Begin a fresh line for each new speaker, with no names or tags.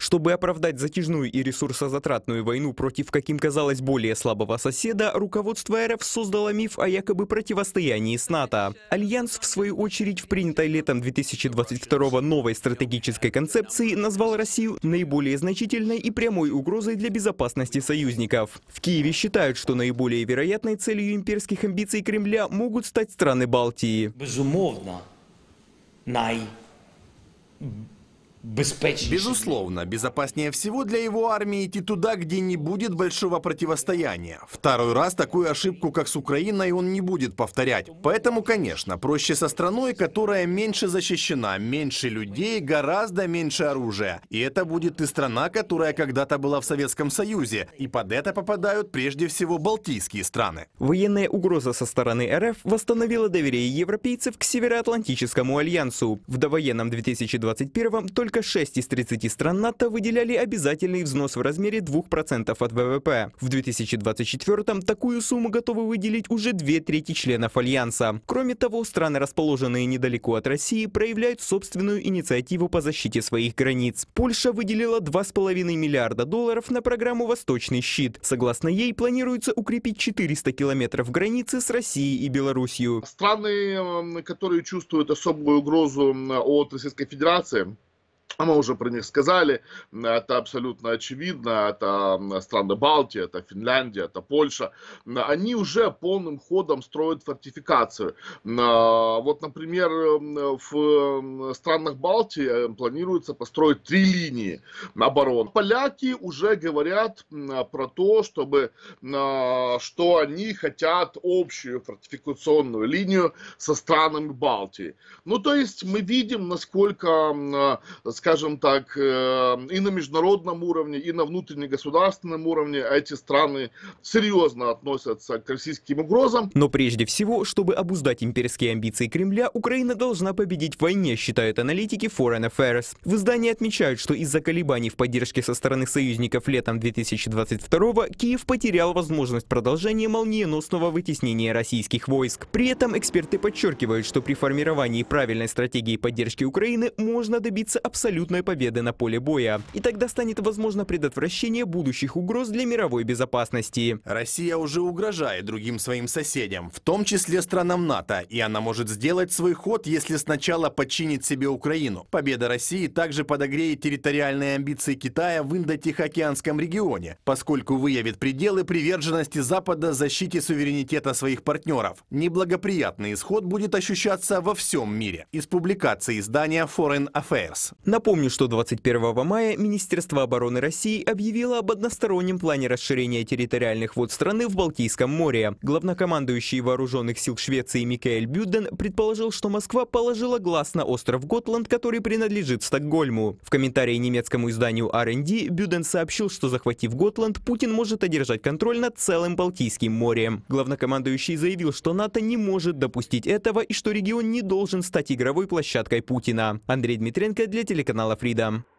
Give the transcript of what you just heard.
Чтобы оправдать затяжную и ресурсозатратную войну против, каким казалось, более слабого соседа, руководство РФ создало миф о якобы противостоянии с НАТО. Альянс, в свою очередь, в принятой летом 2022 новой стратегической концепции назвал Россию наиболее значительной и прямой угрозой для безопасности союзников. В Киеве считают, что наиболее вероятной целью имперских амбиций Кремля могут стать страны Балтии.
Безумовно, най безпечніше. Безусловно, безопаснее всего для его армии идти туда, где не будет большого противостояния. Второй раз такую ошибку, как с Украиной, он не будет повторять. Поэтому, конечно, проще со страной, которая меньше защищена, меньше людей, гораздо меньше оружия. И это будет и страна, которая когда-то была в Советском Союзе. И под это попадают прежде всего балтийские страны.
Военная угроза со стороны РФ восстановила доверие европейцев к Североатлантическому альянсу. В довоенном 2021 м только только 6 из 30 стран НАТО выделяли обязательный взнос в размере 2% от ВВП. В 2024-м такую сумму готовы выделить уже две трети членов Альянса. Кроме того, страны, расположенные недалеко от России, проявляют собственную инициативу по защите своих границ. Польша выделила 2,5 миллиарда долларов на программу «Восточный щит». Согласно ей, планируется укрепить 400 километров границы с Россией и Белоруссией.
Страны, которые чувствуют особую угрозу от Российской Федерации, а мы уже про них сказали, это абсолютно очевидно, это страны Балтии, это Финляндия, это Польша. Они уже полным ходом строят фортификацию. А, вот, например, в странах Балтии э, планируется построить три линии оборон. Поляки уже говорят про то, чтобы, а, что они хотят общую фортификационную линию со странами Балтии. Ну, то есть мы видим, насколько скажем так, э, и на международном уровне, и на внутреннем государственном уровне эти страны серьезно относятся к российским угрозам.
Но прежде всего, чтобы обуздать имперские амбиции Кремля, Украина должна победить в войне, считают аналитики Foreign Affairs. В издании отмечают, что из-за колебаний в поддержке со стороны союзников летом 2022 Киев потерял возможность продолжения молниеносного вытеснения российских войск. При этом эксперты подчеркивают, что при формировании правильной стратегии поддержки Украины можно добиться абсолютно абсолютной победы на поле боя.
И тогда станет возможно предотвращение будущих угроз для мировой безопасности. Россия уже угрожает другим своим соседям, в том числе странам НАТО, и она может сделать свой ход, если сначала подчинит себе Украину. Победа России также подогреет территориальные амбиции Китая в Индо-Тихоокеанском регионе, поскольку выявит пределы приверженности Запада защите суверенитета своих партнеров. Неблагоприятный исход будет ощущаться во всем мире. Из публикации издания Foreign Affairs. Напомню, что 21 мая
Министерство обороны России объявило об одностороннем плане расширения территориальных вод страны в Балтийском море. Главнокомандующий вооруженных сил Швеции Микаэль Бюден предположил, что Москва положила глаз на остров Готланд, который принадлежит Стокгольму. В комментарии немецкому изданию R&D Бюден сообщил, что захватив Готланд, Путин может одержать контроль над целым Балтийским морем. Главнокомандующий заявил, что НАТО не может допустить этого и что регион не должен стать игровой площадкой Путина. Андрей Дмитренко для телеканала телеканала Freedom.